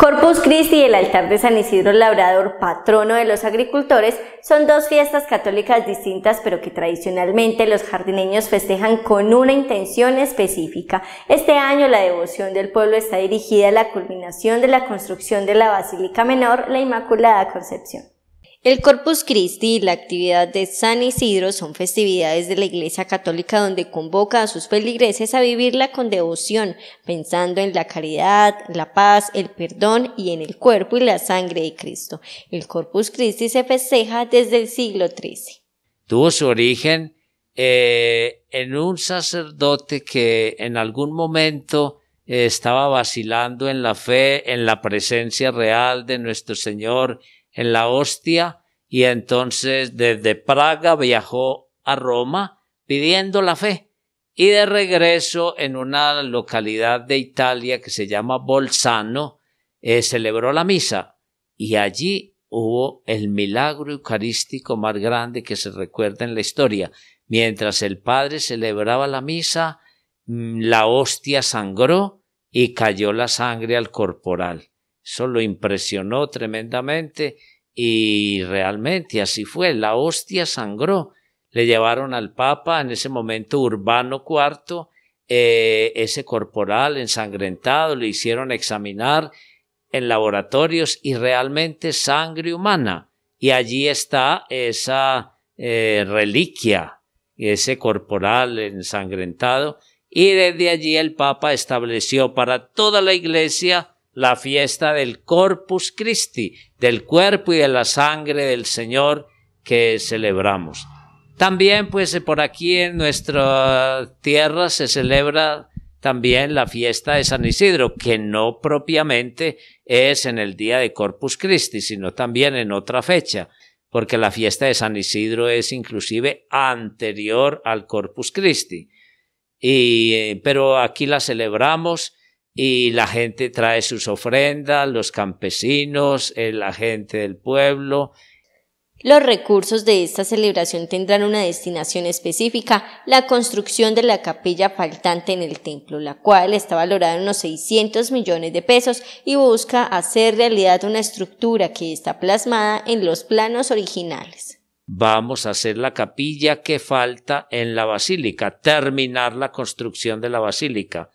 Corpus Christi y el altar de San Isidro Labrador, patrono de los agricultores, son dos fiestas católicas distintas pero que tradicionalmente los jardineños festejan con una intención específica. Este año la devoción del pueblo está dirigida a la culminación de la construcción de la Basílica Menor, la Inmaculada Concepción. El Corpus Christi y la actividad de San Isidro son festividades de la Iglesia Católica donde convoca a sus feligreses a vivirla con devoción, pensando en la caridad, la paz, el perdón y en el cuerpo y la sangre de Cristo. El Corpus Christi se festeja desde el siglo XIII. Tuvo su origen eh, en un sacerdote que en algún momento eh, estaba vacilando en la fe, en la presencia real de nuestro Señor en la hostia y entonces desde Praga viajó a Roma pidiendo la fe. Y de regreso en una localidad de Italia que se llama Bolzano, eh, celebró la misa. Y allí hubo el milagro eucarístico más grande que se recuerda en la historia. Mientras el padre celebraba la misa, mm, la hostia sangró y cayó la sangre al corporal. Eso lo impresionó tremendamente y realmente así fue, la hostia sangró. Le llevaron al Papa, en ese momento Urbano IV, eh, ese corporal ensangrentado, le hicieron examinar en laboratorios y realmente sangre humana. Y allí está esa eh, reliquia, ese corporal ensangrentado. Y desde allí el Papa estableció para toda la Iglesia la fiesta del Corpus Christi, del cuerpo y de la sangre del Señor que celebramos. También, pues por aquí en nuestra tierra se celebra también la fiesta de San Isidro, que no propiamente es en el día de Corpus Christi, sino también en otra fecha, porque la fiesta de San Isidro es inclusive anterior al Corpus Christi. Y, eh, pero aquí la celebramos y la gente trae sus ofrendas, los campesinos, eh, la gente del pueblo. Los recursos de esta celebración tendrán una destinación específica, la construcción de la capilla faltante en el templo, la cual está valorada en unos 600 millones de pesos y busca hacer realidad una estructura que está plasmada en los planos originales vamos a hacer la capilla que falta en la basílica, terminar la construcción de la basílica.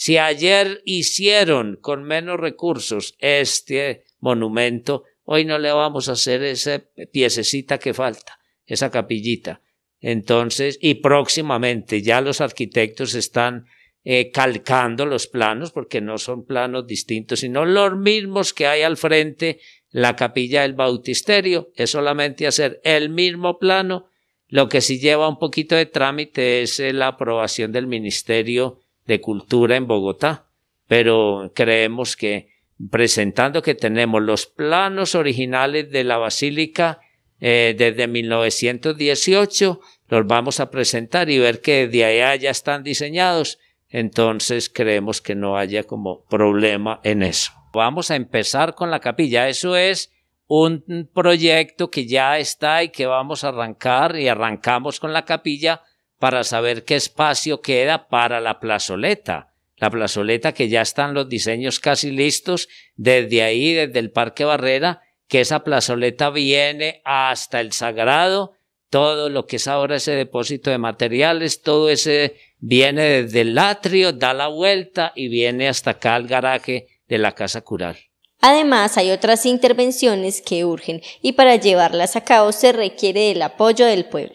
Si ayer hicieron con menos recursos este monumento, hoy no le vamos a hacer esa piececita que falta, esa capillita. Entonces, y próximamente ya los arquitectos están eh, calcando los planos, porque no son planos distintos, sino los mismos que hay al frente, la capilla del bautisterio, es solamente hacer el mismo plano, lo que sí lleva un poquito de trámite es eh, la aprobación del ministerio de Cultura en Bogotá, pero creemos que presentando que tenemos los planos originales de la Basílica eh, desde 1918, los vamos a presentar y ver que de allá ya están diseñados, entonces creemos que no haya como problema en eso. Vamos a empezar con la capilla, eso es un proyecto que ya está y que vamos a arrancar y arrancamos con la capilla para saber qué espacio queda para la plazoleta. La plazoleta que ya están los diseños casi listos desde ahí, desde el Parque Barrera, que esa plazoleta viene hasta el Sagrado, todo lo que es ahora ese depósito de materiales, todo ese viene desde el atrio, da la vuelta y viene hasta acá al garaje de la Casa Cural. Además, hay otras intervenciones que urgen y para llevarlas a cabo se requiere el apoyo del pueblo.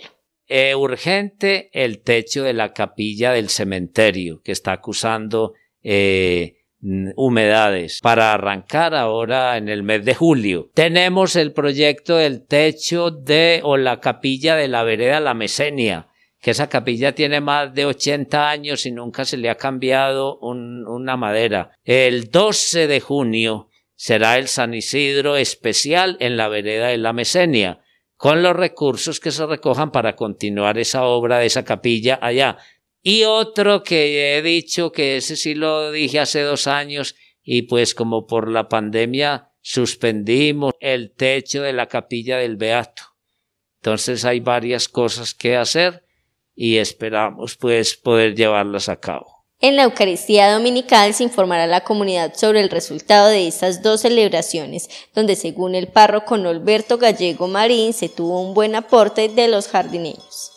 Eh, urgente el techo de la capilla del cementerio que está acusando eh, humedades para arrancar ahora en el mes de julio. Tenemos el proyecto del techo de o la capilla de la vereda La Mesenia que esa capilla tiene más de 80 años y nunca se le ha cambiado una madera. El 12 de junio será el San Isidro especial en la vereda de la Mesenia con los recursos que se recojan para continuar esa obra, de esa capilla allá. Y otro que he dicho, que ese sí lo dije hace dos años, y pues como por la pandemia suspendimos el techo de la capilla del Beato. Entonces hay varias cosas que hacer y esperamos pues poder llevarlas a cabo. En la Eucaristía Dominical se informará a la comunidad sobre el resultado de estas dos celebraciones, donde según el párroco Norberto Gallego Marín se tuvo un buen aporte de los jardineros.